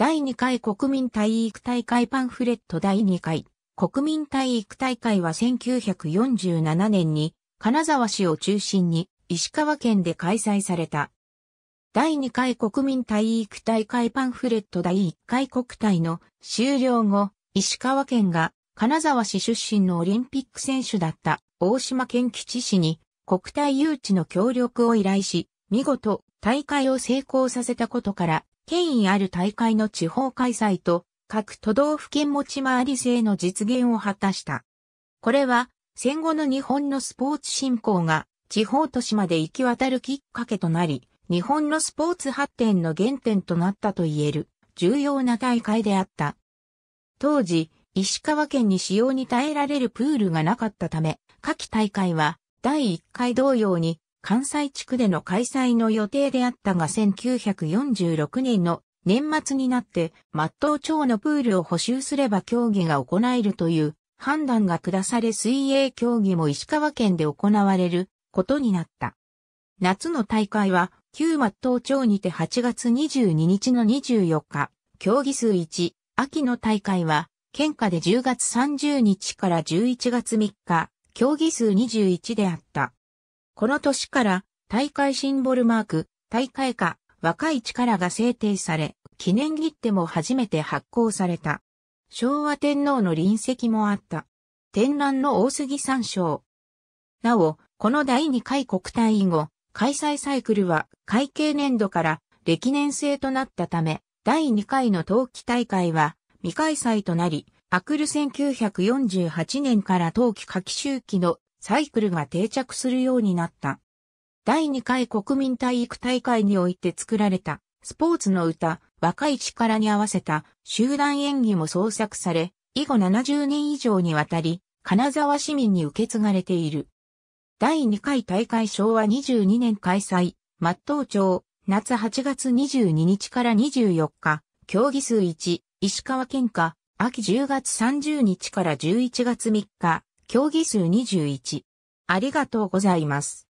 第2回国民体育大会パンフレット第2回国民体育大会は1947年に金沢市を中心に石川県で開催された。第2回国民体育大会パンフレット第1回国体の終了後、石川県が金沢市出身のオリンピック選手だった大島県吉市に国体誘致の協力を依頼し、見事大会を成功させたことから権威ある大会の地方開催と各都道府県持ち回り制の実現を果たした。これは戦後の日本のスポーツ振興が地方都市まで行き渡るきっかけとなり、日本のスポーツ発展の原点となったと言える重要な大会であった。当時、石川県に使用に耐えられるプールがなかったため、夏季大会は第1回同様に関西地区での開催の予定であったが1946年の年末になって、末東町のプールを補修すれば競技が行えるという判断が下され水泳競技も石川県で行われることになった。夏の大会は、旧松東町にて8月22日の24日、競技数1、秋の大会は、県下で10月30日から11月3日、競技数21であった。この年から大会シンボルマーク、大会歌、若い力が制定され、記念切手も初めて発行された。昭和天皇の臨席もあった。天覧の大杉参照。なお、この第2回国体以後、開催サイクルは会計年度から歴年制となったため、第2回の冬季大会は未開催となり、アクル1948年から冬季夏季周期のサイクルが定着するようになった。第2回国民体育大会において作られたスポーツの歌、若い力に合わせた集団演技も創作され、以後70年以上にわたり、金沢市民に受け継がれている。第2回大会昭和22年開催、末東町、夏8月22日から24日、競技数1、石川県下、秋10月30日から11月3日、競技数21。ありがとうございます。